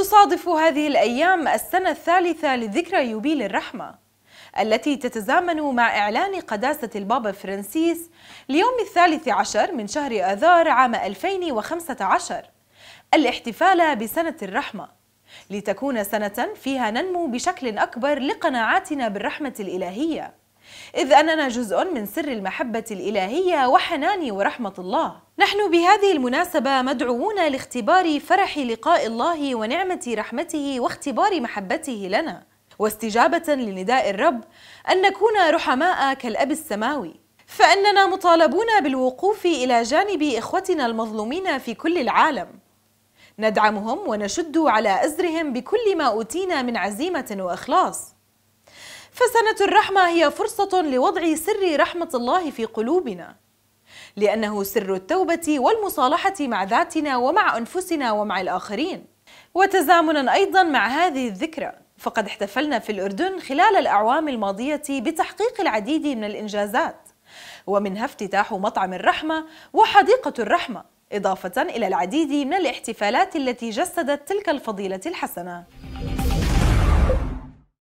تصادف هذه الأيام السنة الثالثة لذكرى يوبيل الرحمة التي تتزامن مع إعلان قداسة البابا فرانسيس ليوم الثالث عشر من شهر آذار عام 2015 الاحتفال بسنة الرحمة لتكون سنة فيها ننمو بشكل أكبر لقناعاتنا بالرحمة الإلهية إذ أننا جزء من سر المحبة الإلهية وحنان ورحمة الله نحن بهذه المناسبة مدعوون لاختبار فرح لقاء الله ونعمة رحمته واختبار محبته لنا واستجابة لنداء الرب أن نكون رحماء كالأب السماوي فإننا مطالبون بالوقوف إلى جانب إخوتنا المظلومين في كل العالم ندعمهم ونشد على أزرهم بكل ما أوتينا من عزيمة وإخلاص فسنة الرحمة هي فرصة لوضع سر رحمة الله في قلوبنا لأنه سر التوبة والمصالحة مع ذاتنا ومع أنفسنا ومع الآخرين وتزامنا أيضا مع هذه الذكرى فقد احتفلنا في الأردن خلال الأعوام الماضية بتحقيق العديد من الإنجازات ومنها افتتاح مطعم الرحمة وحديقة الرحمة إضافة إلى العديد من الاحتفالات التي جسدت تلك الفضيلة الحسنة